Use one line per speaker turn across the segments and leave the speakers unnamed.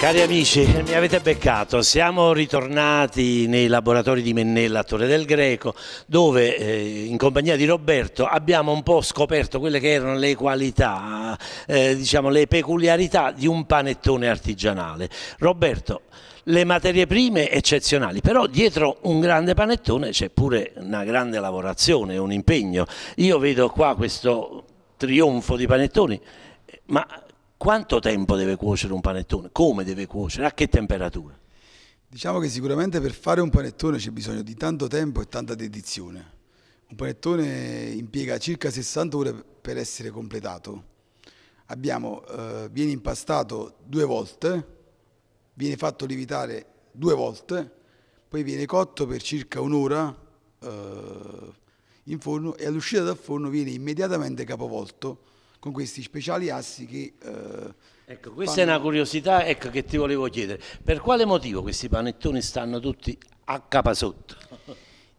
Cari amici, mi avete beccato, siamo ritornati nei laboratori di Mennella a Torre del Greco dove eh, in compagnia di Roberto abbiamo un po' scoperto quelle che erano le qualità, eh, diciamo le peculiarità di un panettone artigianale. Roberto, le materie prime eccezionali, però dietro un grande panettone c'è pure una grande lavorazione, un impegno. Io vedo qua questo trionfo di panettoni, ma quanto tempo deve cuocere un panettone? Come deve cuocere? A che temperatura?
Diciamo che sicuramente per fare un panettone c'è bisogno di tanto tempo e tanta dedizione. Un panettone impiega circa 60 ore per essere completato. Abbiamo, eh, viene impastato due volte, viene fatto lievitare due volte, poi viene cotto per circa un'ora eh, in forno e all'uscita dal forno viene immediatamente capovolto con questi speciali assi che... Eh,
ecco, questa fanno... è una curiosità ecco, che ti volevo chiedere. Per quale motivo questi panettoni stanno tutti a capasotto?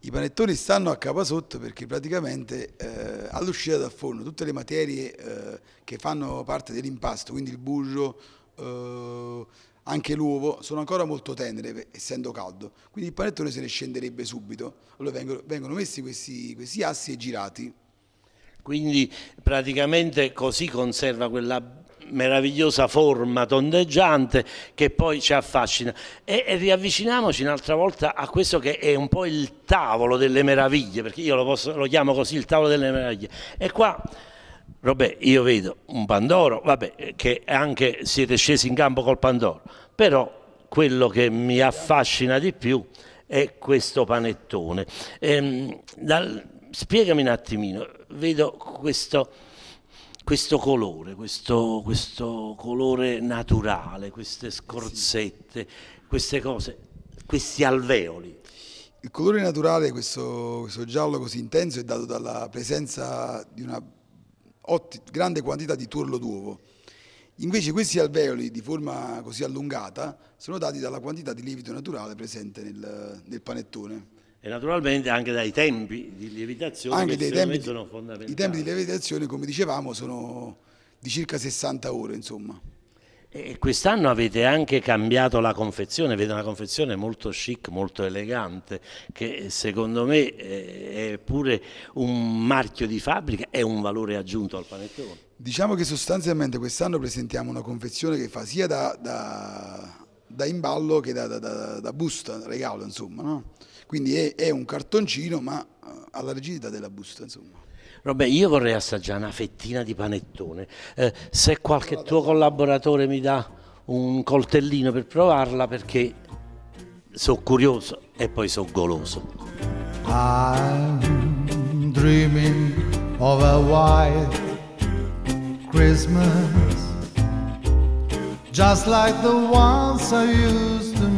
I panettoni stanno
a capasotto perché praticamente eh, all'uscita dal forno tutte le materie eh, che fanno parte dell'impasto, quindi il burro, eh, anche l'uovo sono ancora molto tenere eh, essendo caldo, quindi il panettone se ne scenderebbe subito. Allora vengono, vengono messi questi, questi assi e girati.
Quindi praticamente così conserva quella meravigliosa forma tondeggiante che poi ci affascina. E, e, riavviciniamoci un'altra volta a questo che è un po' il tavolo delle meraviglie, perché io lo, posso, lo chiamo così il tavolo delle meraviglie. E qua Robè, io vedo un Pandoro, vabbè, che anche siete scesi in campo col Pandoro, però quello che mi affascina di più è questo panettone. Ehm, dal, spiegami un attimino, vedo questo, questo colore, questo, questo, colore naturale, queste scorzette, sì. queste cose, questi alveoli.
Il colore naturale, questo, questo giallo così intenso, è dato dalla presenza di una grande quantità di tuorlo d'uovo. Invece questi alveoli di forma così allungata sono dati dalla quantità di lievito naturale presente nel, nel panettone.
E naturalmente anche dai tempi di lievitazione anche dei tempi, sono fondamentali. I tempi di
lievitazione, come dicevamo, sono di circa 60 ore, insomma
quest'anno avete anche cambiato la confezione, vedo una confezione molto chic, molto elegante, che secondo me eh, è pure un marchio di fabbrica e un valore aggiunto al panettone.
Diciamo che sostanzialmente quest'anno presentiamo una confezione che fa sia da, da, da imballo che da, da, busta, regalo, insomma. No? Quindi è, è un cartoncino, ma
alla rigidità della busta, insomma. Vabbè, io vorrei assaggiare una fettina di panettone. Eh, se qualche tuo collaboratore mi dà un coltellino per provarla perché sono curioso e poi sono goloso.
I'm dreaming of a white Christmas Just like the ones I used to